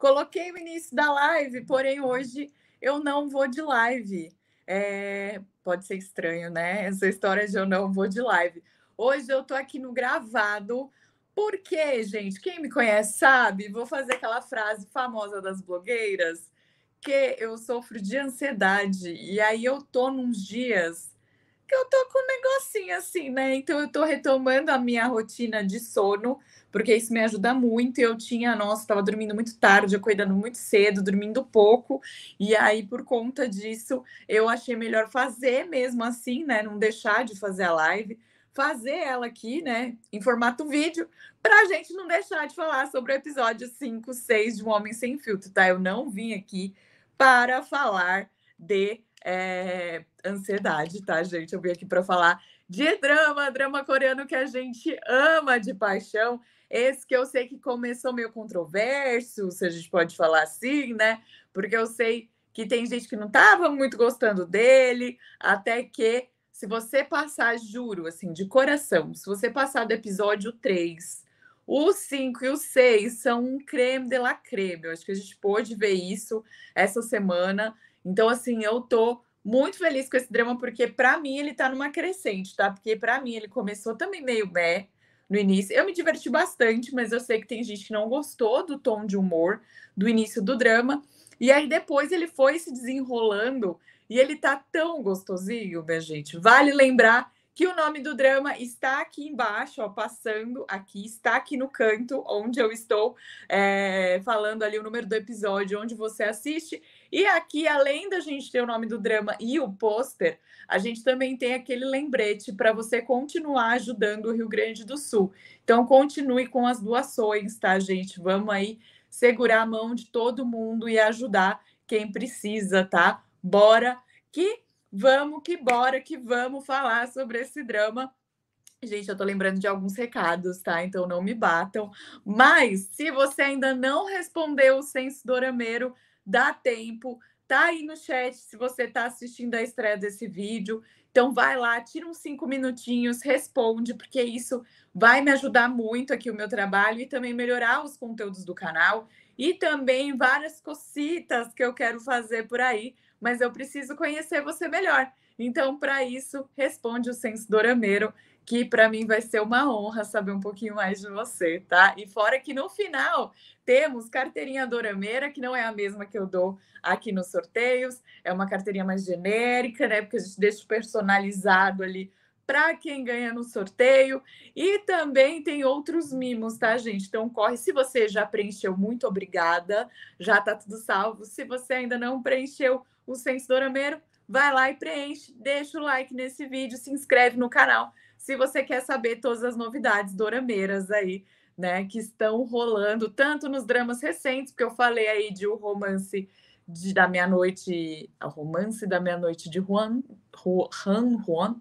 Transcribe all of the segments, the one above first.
Coloquei o início da live, porém hoje eu não vou de live. É, pode ser estranho, né? Essa história de eu não vou de live. Hoje eu tô aqui no gravado, porque, gente, quem me conhece sabe, vou fazer aquela frase famosa das blogueiras, que eu sofro de ansiedade. E aí eu tô nos dias que eu tô com um negocinho assim, né? Então eu tô retomando a minha rotina de sono, porque isso me ajuda muito. Eu tinha, nossa, tava dormindo muito tarde, acordando muito cedo, dormindo pouco. E aí, por conta disso, eu achei melhor fazer mesmo assim, né? Não deixar de fazer a live fazer ela aqui, né, em formato vídeo, para a gente não deixar de falar sobre o episódio 5, 6 de Um Homem Sem Filtro, tá? Eu não vim aqui para falar de é, ansiedade, tá, gente? Eu vim aqui para falar de drama, drama coreano que a gente ama de paixão. Esse que eu sei que começou meio controverso, se a gente pode falar assim, né? Porque eu sei que tem gente que não estava muito gostando dele, até que se você passar, juro, assim, de coração, se você passar do episódio 3, o 5 e o 6 são um creme de la creme. Eu acho que a gente pôde ver isso essa semana. Então, assim, eu tô muito feliz com esse drama, porque para mim ele tá numa crescente, tá? Porque para mim ele começou também meio bé no início. Eu me diverti bastante, mas eu sei que tem gente que não gostou do tom de humor do início do drama. E aí depois ele foi se desenrolando e ele tá tão gostosinho, minha gente. Vale lembrar que o nome do drama está aqui embaixo, ó, passando aqui, está aqui no canto onde eu estou é, falando ali o número do episódio, onde você assiste. E aqui, além da gente ter o nome do drama e o pôster, a gente também tem aquele lembrete para você continuar ajudando o Rio Grande do Sul. Então, continue com as doações, tá, gente? Vamos aí segurar a mão de todo mundo e ajudar quem precisa, tá? Bora que Vamos que bora, que vamos falar sobre esse drama. Gente, eu tô lembrando de alguns recados, tá? Então não me batam. Mas se você ainda não respondeu o senso dorameiro, dá tempo. Tá aí no chat se você tá assistindo a estreia desse vídeo. Então vai lá, tira uns cinco minutinhos, responde, porque isso vai me ajudar muito aqui o meu trabalho e também melhorar os conteúdos do canal e também várias cocitas que eu quero fazer por aí mas eu preciso conhecer você melhor. Então, para isso, responde o Censo Dorameiro, que para mim vai ser uma honra saber um pouquinho mais de você, tá? E fora que no final temos carteirinha Dorameira, que não é a mesma que eu dou aqui nos sorteios, é uma carteirinha mais genérica, né? Porque a gente deixa personalizado ali para quem ganha no sorteio. E também tem outros mimos, tá, gente? Então corre. Se você já preencheu, muito obrigada. Já tá tudo salvo. Se você ainda não preencheu, o Sensor Ameiro, vai lá e preenche, deixa o like nesse vídeo, se inscreve no canal, se você quer saber todas as novidades dorameiras aí, né, que estão rolando, tanto nos dramas recentes, porque eu falei aí de O Romance de, da Meia-Noite, O Romance da Meia-Noite de Juan, Han Juan,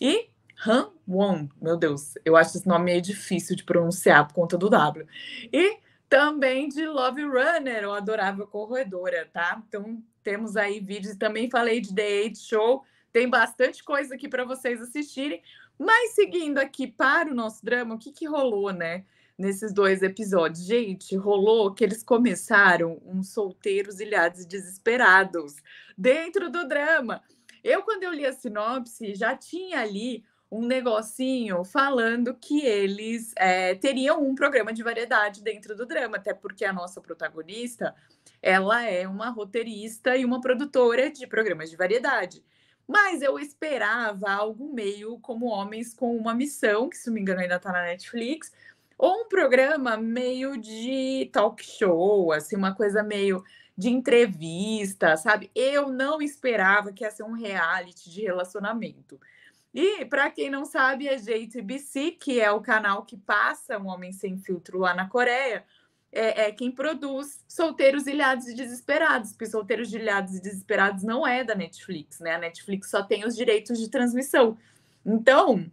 e Han Won, meu Deus, eu acho esse nome meio difícil de pronunciar por conta do W, e também de Love Runner, o Adorável Corredora, tá? Então, temos aí vídeos, também falei de The Eight Show, tem bastante coisa aqui para vocês assistirem. Mas seguindo aqui para o nosso drama, o que, que rolou, né? Nesses dois episódios. Gente, rolou que eles começaram uns solteiros ilhados e desesperados dentro do drama. Eu, quando eu li a sinopse, já tinha ali um negocinho falando que eles é, teriam um programa de variedade dentro do drama, até porque a nossa protagonista ela é uma roteirista e uma produtora de programas de variedade. Mas eu esperava algo meio como Homens com uma Missão, que se não me engano ainda está na Netflix, ou um programa meio de talk show, assim, uma coisa meio de entrevista, sabe? Eu não esperava que ia ser um reality de relacionamento. E para quem não sabe, a é JTBC, que é o canal que passa Um Homem Sem Filtro lá na Coreia, é, é, quem produz Solteiros Ilhados e Desesperados, porque Solteiros Ilhados e Desesperados não é da Netflix, né? A Netflix só tem os direitos de transmissão. Então,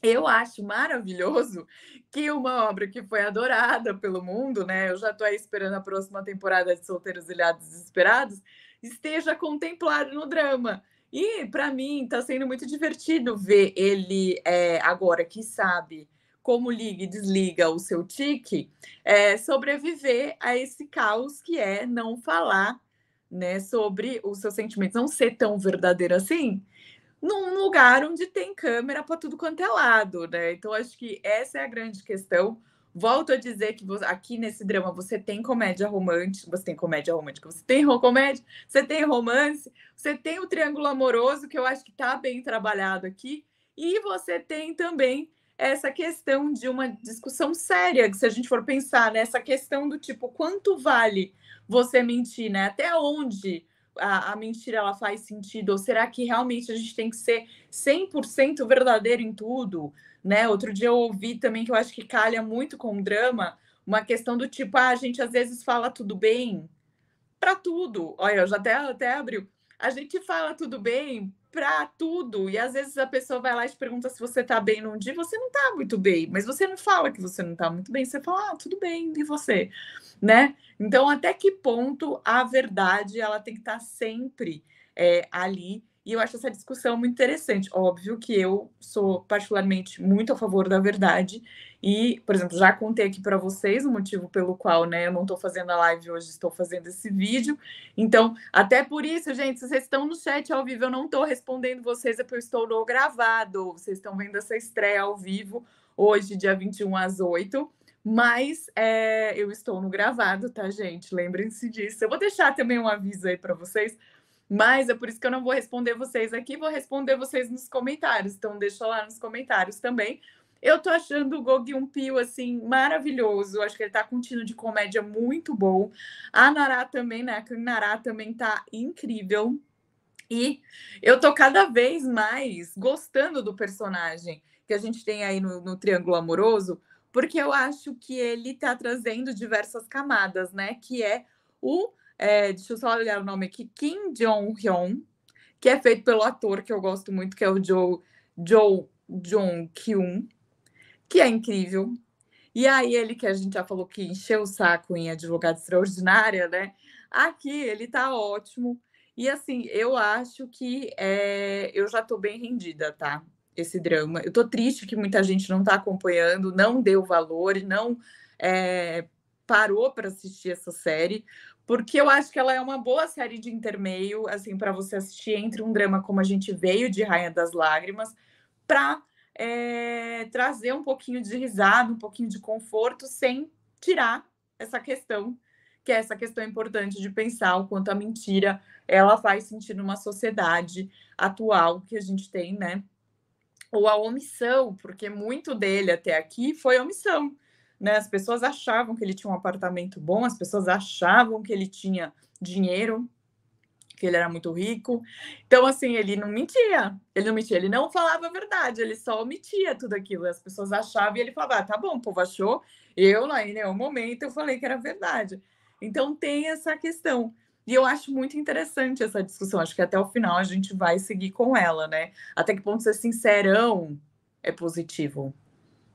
eu acho maravilhoso que uma obra que foi adorada pelo mundo, né? Eu já estou aí esperando a próxima temporada de Solteiros Ilhados e Desesperados, esteja contemplado no drama. E, para mim, está sendo muito divertido ver ele é, agora, que sabe como liga e desliga o seu tique, é sobreviver a esse caos que é não falar né, sobre os seus sentimentos, não ser tão verdadeiro assim, num lugar onde tem câmera para tudo quanto é lado, né? Então acho que essa é a grande questão. Volto a dizer que você, aqui nesse drama você tem comédia romântica, você tem comédia romântica, você tem comédia, você tem romance, você tem o triângulo amoroso que eu acho que está bem trabalhado aqui, e você tem também essa questão de uma discussão séria, que se a gente for pensar nessa questão do tipo, quanto vale você mentir, né? Até onde a, a mentira ela faz sentido? Ou será que realmente a gente tem que ser 100% verdadeiro em tudo, né? Outro dia eu ouvi também que eu acho que calha muito com o drama, uma questão do tipo, ah, a gente às vezes fala tudo bem para tudo. Olha, eu já até, até abriu. A gente fala tudo bem para tudo. E às vezes a pessoa vai lá e te pergunta se você tá bem num dia, você não tá muito bem, mas você não fala que você não tá muito bem, você fala, ah, tudo bem, e você, né? Então, até que ponto a verdade ela tem que estar tá sempre é, ali? E eu acho essa discussão muito interessante. Óbvio que eu sou particularmente muito a favor da verdade e, por exemplo, já contei aqui para vocês o motivo pelo qual, né, eu não estou fazendo a live hoje, estou fazendo esse vídeo. Então, até por isso, gente, se vocês estão no chat ao vivo, eu não estou respondendo vocês, é porque eu estou no gravado. Vocês estão vendo essa estreia ao vivo hoje, dia 21 às 8. Mas é, eu estou no gravado, tá, gente? Lembrem-se disso. Eu vou deixar também um aviso aí para vocês, mas é por isso que eu não vou responder vocês aqui, vou responder vocês nos comentários. Então, deixa lá nos comentários também eu tô achando o Gogu Gyun Pyo, assim, maravilhoso. Acho que ele tá com um tino de comédia muito bom. A Nará também, né? A Kang Nará também tá incrível. E eu tô cada vez mais gostando do personagem que a gente tem aí no, no Triângulo Amoroso, porque eu acho que ele tá trazendo diversas camadas, né? Que é o... É, deixa eu só olhar o nome aqui. Kim Jong-hyun, que é feito pelo ator que eu gosto muito, que é o Joe... Joe Jong-kyun, que é incrível. E aí, ele que a gente já falou que encheu o saco em advogada extraordinária, né? Aqui ele tá ótimo. E assim, eu acho que é... eu já tô bem rendida, tá? Esse drama. Eu tô triste que muita gente não tá acompanhando, não deu valor, não é... parou para assistir essa série, porque eu acho que ela é uma boa série de intermeio, assim, para você assistir entre um drama como a gente veio de Rainha das Lágrimas, para é, trazer um pouquinho de risada, um pouquinho de conforto, sem tirar essa questão, que é essa questão importante de pensar o quanto a mentira ela faz sentido numa sociedade atual que a gente tem, né? Ou a omissão, porque muito dele até aqui foi omissão. Né? As pessoas achavam que ele tinha um apartamento bom, as pessoas achavam que ele tinha dinheiro, que ele era muito rico. Então, assim, ele não mentia. Ele não mentia, ele não falava a verdade, ele só omitia tudo aquilo. As pessoas achavam e ele falava, ah, tá bom, o povo achou. Eu, lá em nenhum momento, eu falei que era verdade. Então, tem essa questão. E eu acho muito interessante essa discussão. Acho que até o final a gente vai seguir com ela, né? Até que ponto ser sincerão é positivo.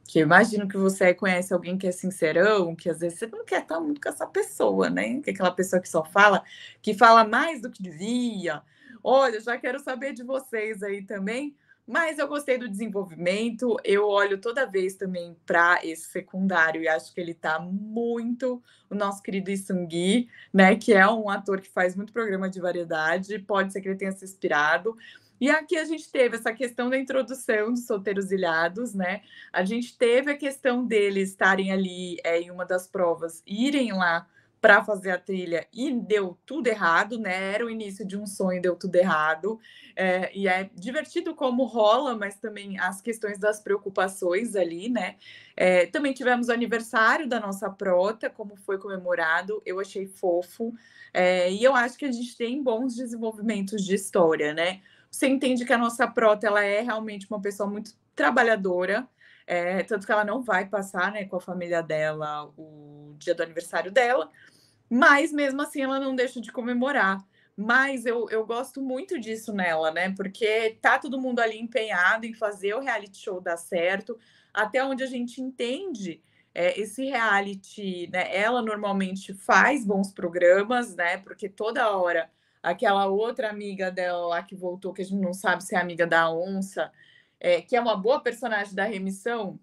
Que eu imagino que você conhece alguém que é sincerão, que às vezes você não quer estar muito com essa pessoa, né? Que é aquela pessoa que só fala, que fala mais do que devia. Olha, já quero saber de vocês aí também. Mas eu gostei do desenvolvimento, eu olho toda vez também para esse secundário e acho que ele está muito o nosso querido Isungui, né, que é um ator que faz muito programa de variedade, pode ser que ele tenha se inspirado. E aqui a gente teve essa questão da introdução dos solteiros ilhados, né? A gente teve a questão deles estarem ali é, em uma das provas, irem lá para fazer a trilha e deu tudo errado, né? Era o início de um sonho, deu tudo errado. É, e é divertido como rola, mas também as questões das preocupações ali, né? É, também tivemos o aniversário da nossa prota, como foi comemorado, eu achei fofo. É, e eu acho que a gente tem bons desenvolvimentos de história, né? Você entende que a nossa prota ela é realmente uma pessoa muito trabalhadora, é, tanto que ela não vai passar né, com a família dela o dia do aniversário dela, mas mesmo assim ela não deixa de comemorar. Mas eu, eu gosto muito disso nela, né? Porque tá todo mundo ali empenhado em fazer o reality show dar certo, até onde a gente entende é, esse reality, né? Ela normalmente faz bons programas, né? Porque toda hora aquela outra amiga dela lá que voltou, que a gente não sabe se é amiga da onça, é, que é uma boa personagem da remissão,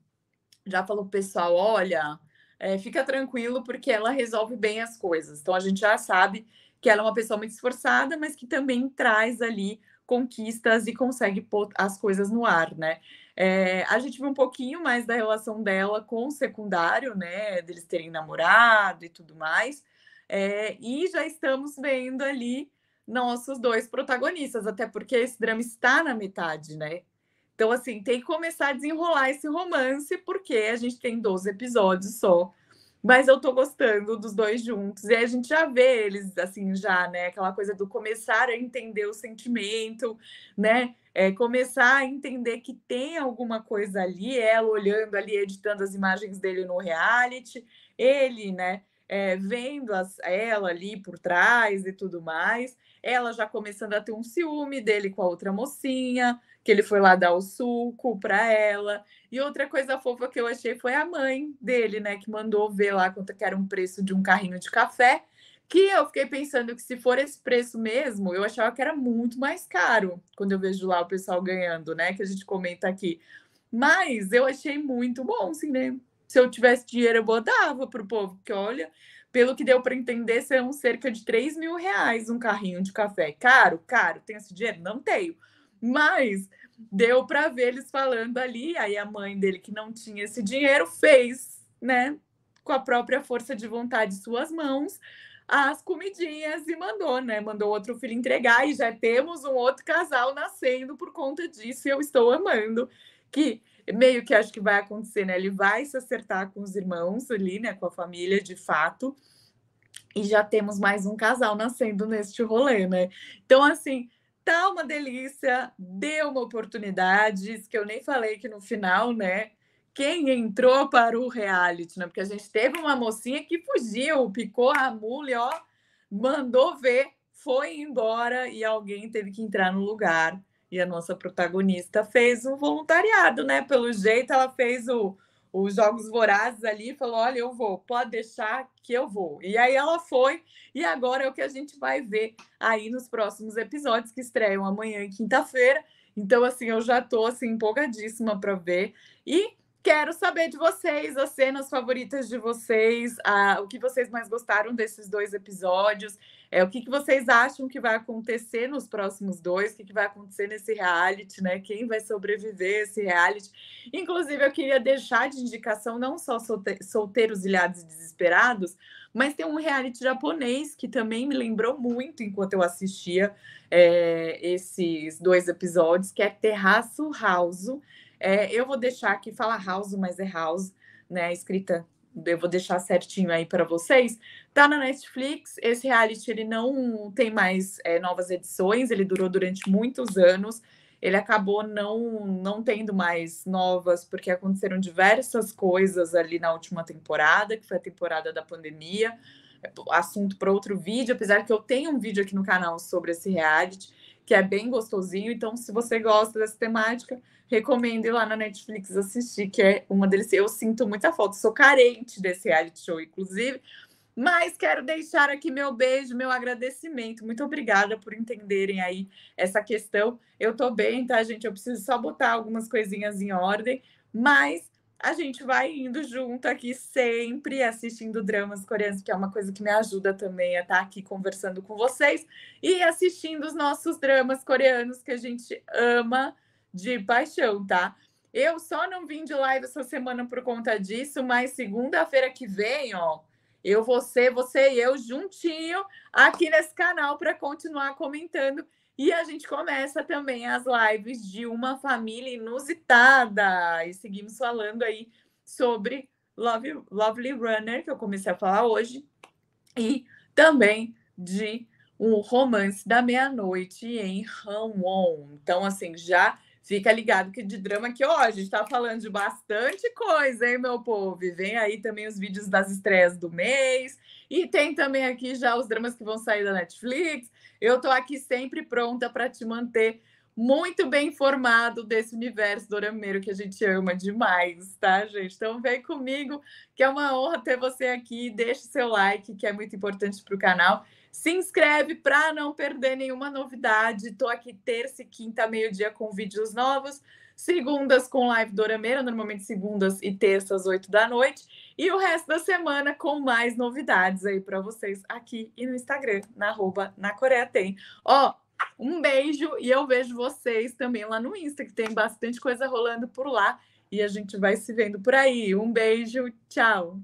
já falou pro pessoal: olha, é, fica tranquilo, porque ela resolve bem as coisas. Então a gente já sabe que ela é uma pessoa muito esforçada, mas que também traz ali conquistas e consegue pôr as coisas no ar, né? É, a gente viu um pouquinho mais da relação dela com o secundário, né? Deles terem namorado e tudo mais. É, e já estamos vendo ali nossos dois protagonistas, até porque esse drama está na metade, né? Então, assim, tem que começar a desenrolar esse romance, porque a gente tem 12 episódios só. Mas eu tô gostando dos dois juntos. E a gente já vê eles, assim, já, né? Aquela coisa do começar a entender o sentimento, né? É, começar a entender que tem alguma coisa ali, ela olhando ali, editando as imagens dele no reality, ele, né? É, vendo as, ela ali por trás e tudo mais ela já começando a ter um ciúme dele com a outra mocinha, que ele foi lá dar o suco para ela. E outra coisa fofa que eu achei foi a mãe dele, né, que mandou ver lá quanto que era um preço de um carrinho de café, que eu fiquei pensando que se for esse preço mesmo, eu achava que era muito mais caro, quando eu vejo lá o pessoal ganhando, né, que a gente comenta aqui. Mas eu achei muito bom, assim, né? Se eu tivesse dinheiro, eu botava pro povo, que olha, pelo que deu para entender, são cerca de 3 mil reais um carrinho de café. Caro, caro, tenho esse dinheiro? Não tenho. Mas deu para ver eles falando ali. Aí a mãe dele, que não tinha esse dinheiro, fez, né, com a própria força de vontade suas mãos, as comidinhas e mandou, né? Mandou outro filho entregar e já temos um outro casal nascendo por conta disso. E eu estou amando que meio que acho que vai acontecer, né? Ele vai se acertar com os irmãos ali, né? Com a família, de fato. E já temos mais um casal nascendo neste rolê, né? Então, assim, tá uma delícia, deu uma oportunidade, isso que eu nem falei que no final, né? Quem entrou para o reality, né? Porque a gente teve uma mocinha que fugiu, picou a mule, ó, mandou ver, foi embora e alguém teve que entrar no lugar. E a nossa protagonista fez um voluntariado, né? Pelo jeito, ela fez o, os Jogos Vorazes ali e falou: Olha, eu vou, pode deixar que eu vou. E aí ela foi, e agora é o que a gente vai ver aí nos próximos episódios que estreiam amanhã quinta-feira. Então, assim, eu já tô assim, empolgadíssima para ver. E Quero saber de vocês, as cenas favoritas de vocês, a, o que vocês mais gostaram desses dois episódios, é, o que, que vocês acham que vai acontecer nos próximos dois, o que, que vai acontecer nesse reality, né? Quem vai sobreviver a esse reality. Inclusive, eu queria deixar de indicação não só solteiros ilhados e desesperados, mas tem um reality japonês que também me lembrou muito enquanto eu assistia é, esses dois episódios, que é Terraço House é, eu vou deixar aqui, fala House, mas é House, né? Escrita, eu vou deixar certinho aí para vocês. Tá na Netflix. Esse reality ele não tem mais é, novas edições. Ele durou durante muitos anos. Ele acabou não não tendo mais novas porque aconteceram diversas coisas ali na última temporada, que foi a temporada da pandemia. Assunto para outro vídeo, apesar que eu tenho um vídeo aqui no canal sobre esse reality que é bem gostosinho. Então, se você gosta dessa temática, recomendo ir lá na Netflix assistir, que é uma delícia. Eu sinto muita falta, sou carente desse reality show, inclusive. Mas quero deixar aqui meu beijo, meu agradecimento. Muito obrigada por entenderem aí essa questão. Eu tô bem, tá, gente? Eu preciso só botar algumas coisinhas em ordem, mas a gente vai indo junto aqui sempre, assistindo dramas coreanos, que é uma coisa que me ajuda também a estar tá aqui conversando com vocês e assistindo os nossos dramas coreanos que a gente ama de paixão, tá? Eu só não vim de live essa semana por conta disso, mas segunda-feira que vem, ó, eu, você, você e eu juntinho aqui nesse canal para continuar comentando e a gente começa também as lives de uma família inusitada. E seguimos falando aí sobre Love, Lovely Runner, que eu comecei a falar hoje, e também de um romance da meia-noite em Hanwon. Então, assim, já Fica ligado que de drama que ó, a gente tá falando de bastante coisa, hein, meu povo? E vem aí também os vídeos das estreias do mês. E tem também aqui já os dramas que vão sair da Netflix. Eu tô aqui sempre pronta para te manter muito bem informado desse universo dorameiro que a gente ama demais, tá, gente? Então vem comigo, que é uma honra ter você aqui. Deixe seu like, que é muito importante para o canal. Se inscreve para não perder nenhuma novidade. Estou aqui terça e quinta, meio-dia, com vídeos novos. Segundas com live Meira normalmente segundas e terças, oito da noite. E o resto da semana com mais novidades aí para vocês aqui e no Instagram, na arroba na Coreia Tem. Ó, um beijo e eu vejo vocês também lá no Insta, que tem bastante coisa rolando por lá. E a gente vai se vendo por aí. Um beijo, tchau!